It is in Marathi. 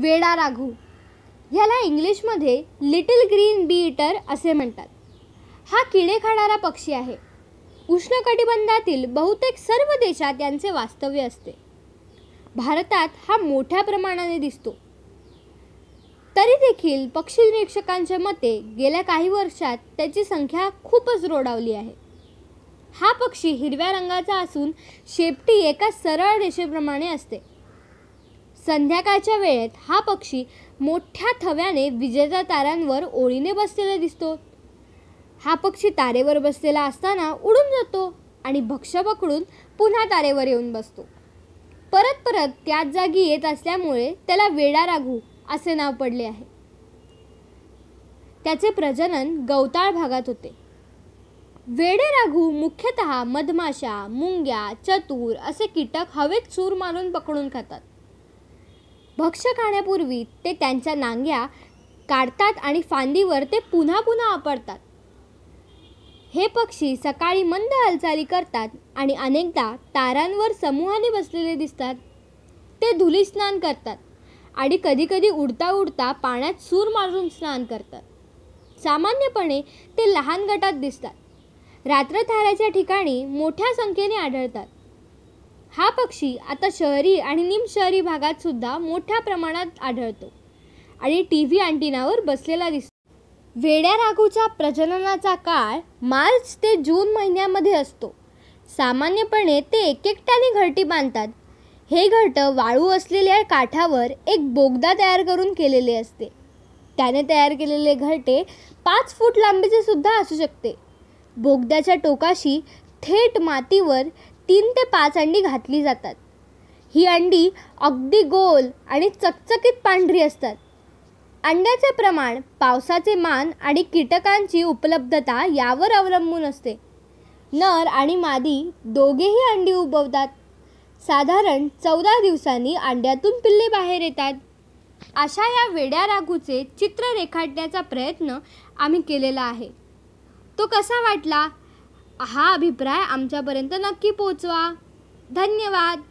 वेडा राघू ह्याला इंग्लिशमध्ये लिटिल ग्रीन बी इटर असे म्हणतात हा किडे खाणारा पक्षी आहे उष्णकटिबंधातील बहुतेक सर्व देशात यांचे वास्तव्य असते भारतात हा मोठ्या प्रमाणाने दिसतो तरी देखील पक्षी निरीक्षकांच्या मते गेल्या काही वर्षात त्याची संख्या खूपच रोडावली आहे हा पक्षी हिरव्या रंगाचा असून शेपटी एका सरळ रेषेप्रमाणे असते संध्याकाळच्या वेळेत हा पक्षी मोठ्या थव्याने विजेच्या तारांवर ओळीने बसलेला दिसतो हा पक्षी तारेवर बसलेला असताना उडून जातो आणि भक्ष पकडून पुन्हा तारेवर येऊन बसतो परत परत त्याच जागी येत असल्यामुळे त्याला वेडा राघू असे नाव पडले आहे त्याचे प्रजनन गवताळ भागात होते वेडे राघू मुख्यतः मधमाशा मुंग्या चतुर असे कीटक हवेत सूर मारून पकडून खातात भक्ष्य खाण्यापूर्वी ते त्यांच्या नांग्या काढतात आणि फांदीवर ते पुन्हा पुन्हा आपडतात हे पक्षी सकाळी मंद हालचाली करतात आणि अनेकदा तारांवर समूहाने बसलेले दिसतात ते धुली स्नान करतात आणि कधीकधी उडता उडता पाण्यात सूर मारून स्नान करतात सामान्यपणे ते लहान गटात दिसतात रात्रथाऱ्याच्या ठिकाणी मोठ्या संख्येने आढळतात हा पक्षी आता शहरी आणि निमशहरी भागात सुद्धा मोठ्या प्रमाणात आढळतो आणि टी व्ही अँटिनावर बसलेला दिसतो वेड्या राघूच्या प्रजननाचा काळ मार्च ते जून महिन्यामध्ये असतो सामान्यपणे ते एक एकट्याने घरटी बांधतात हे घरट वाळू असलेल्या काठावर एक बोगदा तयार करून केलेले असते त्याने तयार केलेले घरटे पाच फूट लांबीचे सुद्धा असू शकते बोगद्याच्या टोकाशी थेट मातीवर तीन ते पाच अंडी घातली जातात ही अंडी अगदी गोल आणि चकचकीत पांढरी असतात अंड्याचे प्रमाण पावसाचे मान आणि कीटकांची उपलब्धता यावर अवलंबून असते नर आणि मादी दोघेही अंडी उबवतात साधारण चौदा दिवसांनी अंड्यातून पिल्ले बाहेर येतात अशा या वेड्या रागूचे चित्र रेखाटण्याचा प्रयत्न आम्ही केलेला आहे तो कसा वाटला हा अभिप्राय आमच्यापर्यंत नक्की पोचवा धन्यवाद